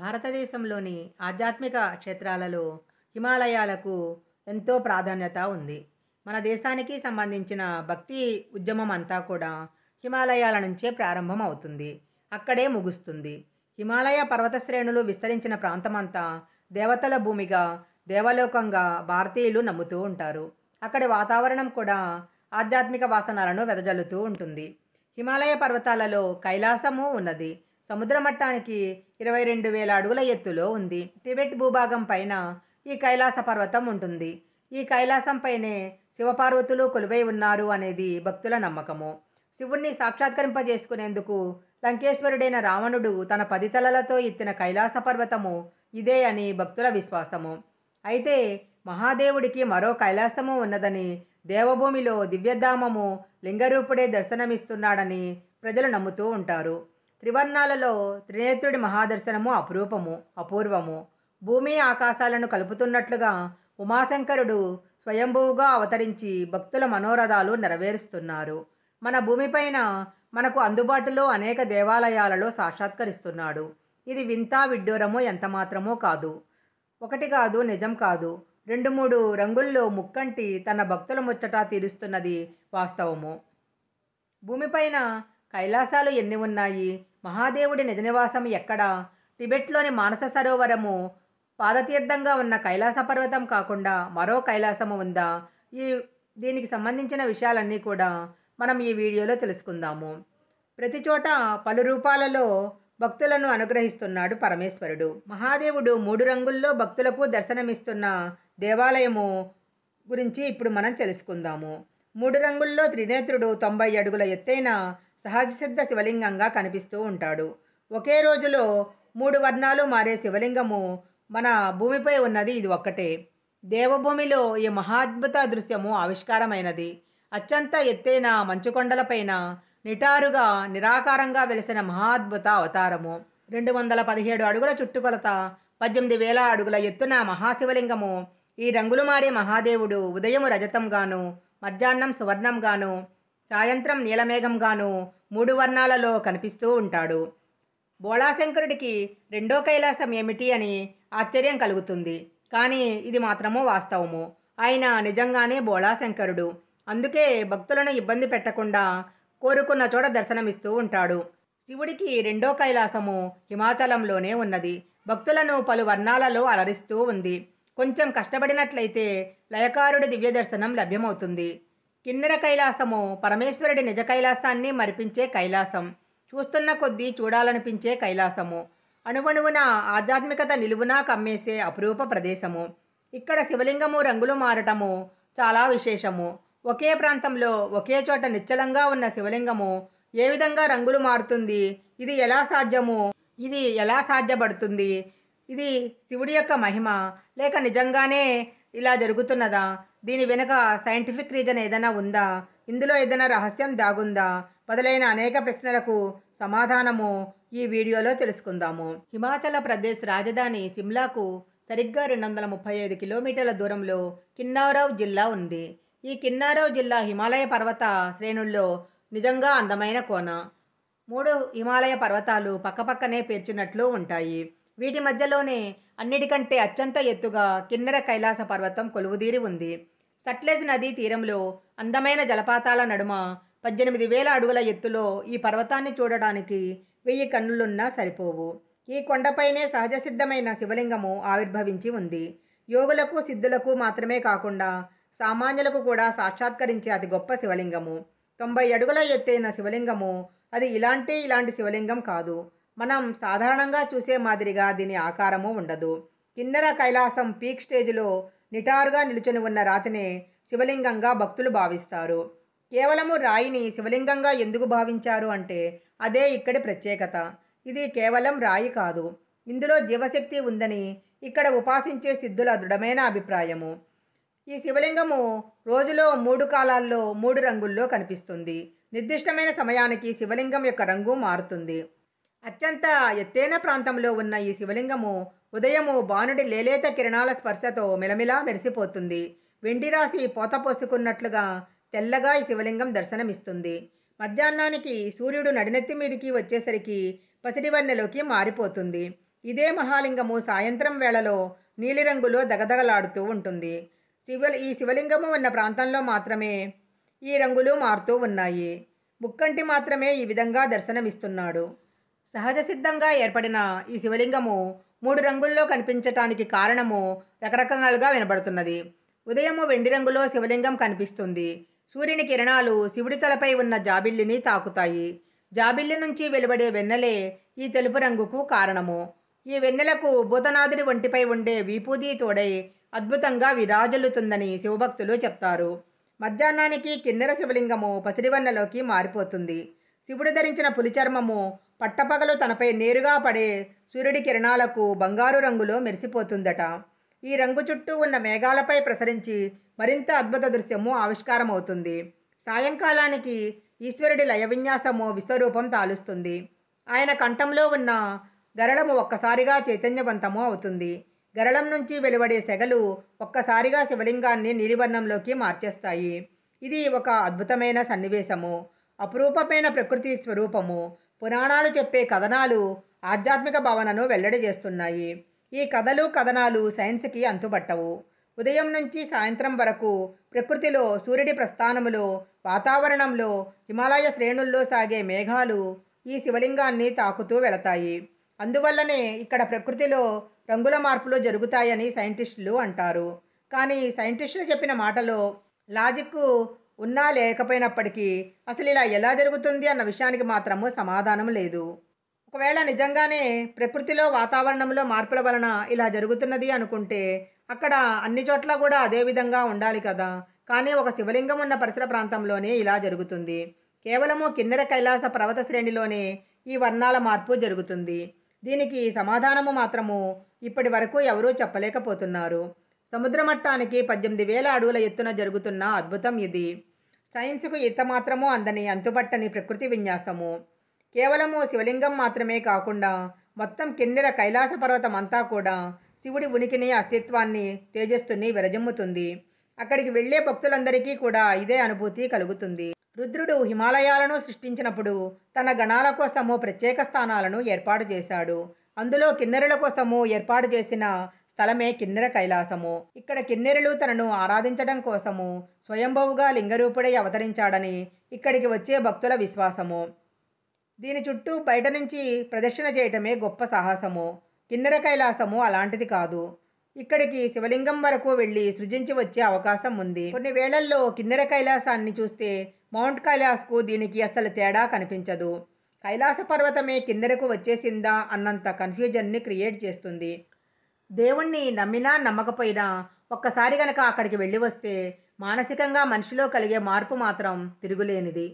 భారతదేశంలోని ఆధ్యాత్మిక క్షేత్రాలలో హిమాలయాలకు ఎంతో ప్రాధాన్యత ఉంది మన దేశానికి సంబంధించిన భక్తి ఉద్యమం అంతా కూడా హిమాలయాల నుంచే ప్రారంభం అవుతుంది అక్కడే ముగుస్తుంది హిమాలయ పర్వత శ్రేణులు విస్తరించిన ప్రాంతమంతా దేవతల భూమిగా దేవలోకంగా భారతీయులు నమ్ముతూ ఉంటారు అక్కడి వాతావరణం కూడా ఆధ్యాత్మిక వాసనలను వెదజల్లుతూ ఉంటుంది హిమాలయ పర్వతాలలో కైలాసము ఉన్నది సముద్ర మట్టానికి ఇరవై రెండు వేల అడుగుల ఎత్తులో ఉంది టిబెట్ భూభాగం పైన ఈ కైలాస పర్వతం ఉంటుంది ఈ కైలాసంపైనే శివపార్వతులు కొలువై ఉన్నారు అనేది భక్తుల నమ్మకము శివుణ్ణి సాక్షాత్కరింపజేసుకునేందుకు లంకేశ్వరుడైన రావణుడు తన పదితలలతో ఎత్తిన కైలాస పర్వతము ఇదే అని భక్తుల విశ్వాసము అయితే మహాదేవుడికి మరో కైలాసము ఉన్నదని దేవభూమిలో దివ్యధామము లింగరూపుడే దర్శనమిస్తున్నాడని ప్రజలు నమ్ముతూ ఉంటారు త్రివర్ణాలలో త్రినేత్రుడి మహాదర్శనము అపురూపము అపూర్వము భూమి ఆకాశాలను కలుపుతున్నట్లుగా ఉమాశంకరుడు స్వయంభువుగా అవతరించి భక్తుల మనోరథాలు నెరవేరుస్తున్నారు మన భూమిపైన మనకు అందుబాటులో అనేక దేవాలయాలలో సాక్షాత్కరిస్తున్నాడు ఇది వింత విడ్డూరమో ఎంతమాత్రమో కాదు ఒకటి కాదు నిజం కాదు రెండు మూడు రంగుల్లో ముక్కంటి తన భక్తుల ముచ్చట తీరుస్తున్నది వాస్తవము భూమిపైన కైలాసాలు ఎన్ని ఉన్నాయి మహాదేవుడి నిజనివాసం ఎక్కడ టిబెట్లోని మానస సరోవరము పాదతీర్థంగా ఉన్న కైలాస పర్వతం కాకుండా మరో కైలాసము ఉందా ఈ దీనికి సంబంధించిన విషయాలన్నీ కూడా మనం ఈ వీడియోలో తెలుసుకుందాము ప్రతి చోట పలు రూపాలలో భక్తులను అనుగ్రహిస్తున్నాడు పరమేశ్వరుడు మహాదేవుడు మూడు రంగుల్లో భక్తులకు దర్శనమిస్తున్న దేవాలయము గురించి ఇప్పుడు మనం తెలుసుకుందాము మూడు రంగుల్లో త్రినేత్రుడు తొంభై అడుగుల ఎత్తైన సహజసిద్ధ శివలింగంగా కనిపిస్తూ ఉంటాడు ఒకే రోజులో మూడు వర్ణాలు మారే శివలింగము మన భూమిపై ఉన్నది ఇది ఒక్కటే దేవభూమిలో ఈ మహాద్భుత దృశ్యము ఆవిష్కారమైనది అత్యంత ఎత్తైన మంచుకొండలపైన నిటారుగా నిరాకారంగా వెలిసిన మహాద్భుత అవతారము రెండు వందల పదిహేడు అడుగుల చుట్టుకొలత పద్దెనిమిది వేల అడుగుల ఎత్తున మహాశివలింగము ఈ రంగులు మారే మహాదేవుడు ఉదయం రజతంగాను మధ్యాహ్నం సువర్ణంగాను సాయంత్రం నీలమేఘంగాను మూడు వర్ణాలలో కనిపిస్తూ ఉంటాడు బోళాశంకరుడికి రెండో కైలాసం ఏమిటి అని ఆశ్చర్యం కలుగుతుంది కానీ ఇది మాత్రము వాస్తవము ఆయన నిజంగానే బోళాశంకరుడు అందుకే భక్తులను ఇబ్బంది పెట్టకుండా కోరుకున్న చోట దర్శనమిస్తూ ఉంటాడు శివుడికి రెండో కైలాసము హిమాచలంలోనే ఉన్నది భక్తులను పలు వర్ణాలలో అలరిస్తూ ఉంది కొంచెం కష్టపడినట్లయితే లయకారుడి దివ్య దర్శనం లభ్యమవుతుంది కిన్నెర కైలాసము పరమేశ్వరుడి నిజ కైలాసాన్ని మరిపించే కైలాసం చూస్తున్న కొద్దీ చూడాలనిపించే కైలాసము అణువణువున ఆధ్యాత్మికత నిలువునా కమ్మేసే అపురూప ప్రదేశము ఇక్కడ శివలింగము రంగులు మారటము చాలా విశేషము ఒకే ప్రాంతంలో ఒకే చోట నిశ్చలంగా ఉన్న శివలింగము ఏ విధంగా రంగులు మారుతుంది ఇది ఎలా సాధ్యము ఇది ఎలా సాధ్యపడుతుంది ఇది శివుడి యొక్క మహిమ లేక నిజంగానే ఇలా జరుగుతున్నదా దీని వెనుక సైంటిఫిక్ రీజన్ ఏదైనా ఉందా ఇందులో ఏదైనా రహస్యం దాగుందా మొదలైన అనేక ప్రశ్నలకు సమాధానము ఈ వీడియోలో తెలుసుకుందాము హిమాచల ప్రదేశ్ రాజధాని సిమ్లాకు సరిగ్గా రెండు వందల ముప్పై ఐదు కిలోమీటర్ల దూరంలో కిన్నారావ్ జిల్లా ఉంది ఈ కిన్నారావ్ జిల్లా హిమాలయ పర్వత శ్రేణుల్లో నిజంగా అందమైన కోన మూడు హిమాలయ పర్వతాలు పక్కపక్కనే పేర్చినట్లు ఉంటాయి వీటి మధ్యలోనే అన్నిటికంటే అత్యంత ఎత్తుగా కిన్నెర కైలాస పర్వతం కొలువుదీరి ఉంది సట్లెజ్ నదీ తీరంలో అందమైన జలపాతాల నడుమ పద్దెనిమిది వేల అడుగుల ఎత్తులో ఈ పర్వతాన్ని చూడడానికి వెయ్యి కన్నులున్నా సరిపోవు ఈ కొండపైనే సహజసిద్ధమైన శివలింగము ఆవిర్భవించి ఉంది యోగులకు సిద్ధులకు మాత్రమే కాకుండా సామాన్యులకు కూడా సాక్షాత్కరించే అతి గొప్ప శివలింగము తొంభై అడుగుల ఎత్తైన శివలింగము అది ఇలాంటి ఇలాంటి శివలింగం కాదు మనం సాధారణంగా చూసే మాదిరిగా దీని ఆకారము ఉండదు కిన్నెర కైలాసం పీక్ స్టేజ్లో నిటారుగా నిలుచుని ఉన్న రాతినే శివలింగంగా భక్తులు భావిస్తారు కేవలము రాయిని శివలింగంగా ఎందుకు భావించారు అంటే అదే ఇక్కడి ప్రత్యేకత ఇది కేవలం రాయి కాదు ఇందులో జీవశక్తి ఉందని ఇక్కడ ఉపాసించే సిద్ధుల దృఢమైన అభిప్రాయము ఈ శివలింగము రోజులో మూడు కాలాల్లో మూడు రంగుల్లో కనిపిస్తుంది నిర్దిష్టమైన సమయానికి శివలింగం యొక్క రంగు మారుతుంది అత్యంత ఎత్తైన ప్రాంతంలో ఉన్న ఈ శివలింగము ఉదయము బాణుడి లేలేత కిరణాల స్పర్శతో మిలమిలా మెరిసిపోతుంది వెండి రాసి పోత పోసుకున్నట్లుగా తెల్లగా ఈ శివలింగం దర్శనమిస్తుంది మధ్యాహ్నానికి సూర్యుడు నడినెత్తి మీదికి వచ్చేసరికి పసిడివన్నెలోకి మారిపోతుంది ఇదే మహాలింగము సాయంత్రం వేళలో నీలిరంగులో దగదగలాడుతూ ఉంటుంది శివ ఈ శివలింగము ఉన్న ప్రాంతంలో మాత్రమే ఈ రంగులు మారుతూ ఉన్నాయి ముక్కంటి మాత్రమే ఈ విధంగా దర్శనమిస్తున్నాడు సహజ సిద్ధంగా ఏర్పడిన ఈ శివలింగము మూడు రంగుల్లో కనిపించటానికి కారణము రకరకాలుగా వినబడుతున్నది ఉదయము వెండి రంగులో శివలింగం కనిపిస్తుంది సూర్యుని కిరణాలు శివుడి తలపై ఉన్న జాబిల్లిని తాకుతాయి జాబిల్లి నుంచి వెలువడే వెన్నెలే ఈ తెలుపు రంగుకు కారణము ఈ వెన్నెలకు భూతనాథుడి ఒంటిపై ఉండే వీపూది తోడై అద్భుతంగా విరాజల్లుతుందని శివభక్తులు చెప్తారు మధ్యాహ్నానికి కిన్నెర శివలింగము పసిడివన్నలోకి మారిపోతుంది శివుడు ధరించిన పులిచర్మము పట్టపగలు తనపై నేరుగా పడే సూర్యుడి కిరణాలకు బంగారు రంగులో మెరిసిపోతుందట ఈ రంగు చుట్టూ ఉన్న మేఘాలపై ప్రసరించి మరింత అద్భుత దృశ్యము ఆవిష్కారమవుతుంది సాయంకాలానికి ఈశ్వరుడి లయ విన్యాసము విశ్వరూపం తాలుస్తుంది ఆయన కంఠంలో ఉన్న గరళము ఒక్కసారిగా చైతన్యవంతము అవుతుంది గరళం నుంచి వెలువడే సెగలు ఒక్కసారిగా శివలింగాన్ని నీలివర్ణంలోకి మార్చేస్తాయి ఇది ఒక అద్భుతమైన సన్నివేశము అపురూపమైన ప్రకృతి స్వరూపము పురాణాలు చెప్పే కథనాలు ఆధ్యాత్మిక భావనను వెల్లడి చేస్తున్నాయి ఈ కథలు కథనాలు సైన్స్కి అంతుబట్టవు ఉదయం నుంచి సాయంత్రం వరకు ప్రకృతిలో సూర్యుడి ప్రస్థానములో వాతావరణంలో హిమాలయ శ్రేణుల్లో సాగే మేఘాలు ఈ శివలింగాన్ని తాకుతూ వెళతాయి అందువల్లనే ఇక్కడ ప్రకృతిలో రంగుల మార్పులు జరుగుతాయని సైంటిస్టులు అంటారు కానీ సైంటిస్టులు చెప్పిన మాటలో లాజిక్ ఉన్నా లేకపోయినప్పటికీ అసలు ఇలా ఎలా జరుగుతుంది అన్న విషయానికి మాత్రము సమాధానం లేదు ఒకవేళ నిజంగానే ప్రకృతిలో వాతావరణంలో మార్పుల వలన ఇలా జరుగుతున్నది అనుకుంటే అక్కడ అన్ని చోట్ల కూడా అదే విధంగా ఉండాలి కదా కానీ ఒక శివలింగం ఉన్న పరిసర ప్రాంతంలోనే ఇలా జరుగుతుంది కేవలము కిన్నెర కైలాస పర్వత శ్రేణిలోనే ఈ వర్ణాల మార్పు జరుగుతుంది దీనికి సమాధానము మాత్రము ఇప్పటి వరకు ఎవరూ చెప్పలేకపోతున్నారు సముద్ర మట్టానికి పద్దెనిమిది వేల అడుగుల ఎత్తున జరుగుతున్న అద్భుతం ఇది సైన్స్కు మాత్రము అందని అంతుపట్టని ప్రకృతి విన్యాసము కేవలము శివలింగం మాత్రమే కాకుండా మొత్తం కిన్నెర కైలాస పర్వతం అంతా కూడా శివుడి ఉనికిని అస్తిత్వాన్ని తేజస్సుని విరజిమ్ముతుంది అక్కడికి వెళ్ళే భక్తులందరికీ కూడా ఇదే అనుభూతి కలుగుతుంది రుద్రుడు హిమాలయాలను సృష్టించినప్పుడు తన గణాల కోసము ప్రత్యేక స్థానాలను ఏర్పాటు చేశాడు అందులో కిన్నెరల కోసము ఏర్పాటు చేసిన స్థలమే కిన్నెర కైలాసము ఇక్కడ కిన్నెరలు తనను ఆరాధించడం కోసము స్వయంభవుగా లింగరూపుడై అవతరించాడని ఇక్కడికి వచ్చే భక్తుల విశ్వాసము దీని చుట్టూ బయట నుంచి ప్రదక్షిణ చేయటమే గొప్ప సాహసము కిన్నెర కైలాసము అలాంటిది కాదు ఇక్కడికి శివలింగం వరకు వెళ్ళి సృజించి వచ్చే అవకాశం ఉంది కొన్ని వేళల్లో కిన్నెర కైలాసాన్ని చూస్తే మౌంట్ కైలాస్కు దీనికి అసలు తేడా కనిపించదు కైలాస పర్వతమే కిన్నెరకు వచ్చేసిందా అన్నంత కన్ఫ్యూజన్ని క్రియేట్ చేస్తుంది దేవుణ్ణి నమ్మినా నమ్మకపోయినా ఒక్కసారి గనక అక్కడికి వెళ్ళి వస్తే మానసికంగా మనిషిలో కలిగే మార్పు మాత్రం తిరుగులేనిది